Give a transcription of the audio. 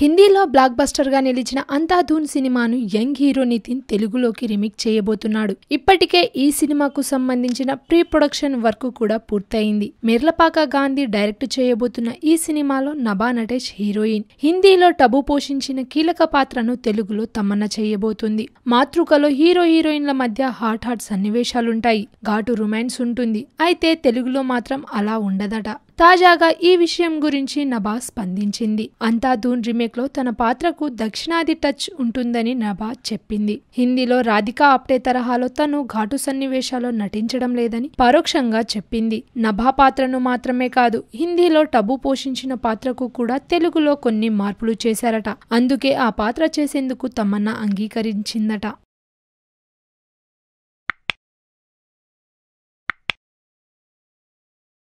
హిందీలో బ్లాక్ బస్టర్గా నిలిచిన అంతాధూన్ సినిమాను యంగ్ హీరో నితిన్ తెలుగులోకి రిమిక్ చేయబోతున్నాడు ఇప్పటికే ఈ సినిమాకు సంబంధించిన ప్రీ ప్రొడక్షన్ వర్క్ కూడా పూర్తయింది మెర్లపాక గాంధీ డైరెక్ట్ చేయబోతున్న ఈ సినిమాలో నభా నటేష్ హీరోయిన్ హిందీలో టబు పోషించిన కీలక పాత్రను తెలుగులో తమన్న చేయబోతుంది మాతృకలో హీరో హీరోయిన్ల మధ్య హాట్ హాట్ సన్నివేశాలుంటాయి ఘాటు రొమాన్స్ ఉంటుంది అయితే తెలుగులో మాత్రం అలా ఉండదట తాజాగా ఈ విషయం గురించి నభా స్పందించింది అంతా అంతాధూన్ రీమేక్లో తన పాత్రకు దక్షిణాది టచ్ ఉంటుందని నభా చెప్పింది హిందీలో రాధికా ఆప్టే తరహాలో తను ఘాటు సన్నివేశాల్లో నటించడం లేదని పరోక్షంగా చెప్పింది నభా పాత్రను మాత్రమే కాదు హిందీలో టబు పోషించిన పాత్రకు కూడా తెలుగులో కొన్ని మార్పులు చేశారట అందుకే ఆ పాత్ర చేసేందుకు తమన్నా అంగీకరించిందట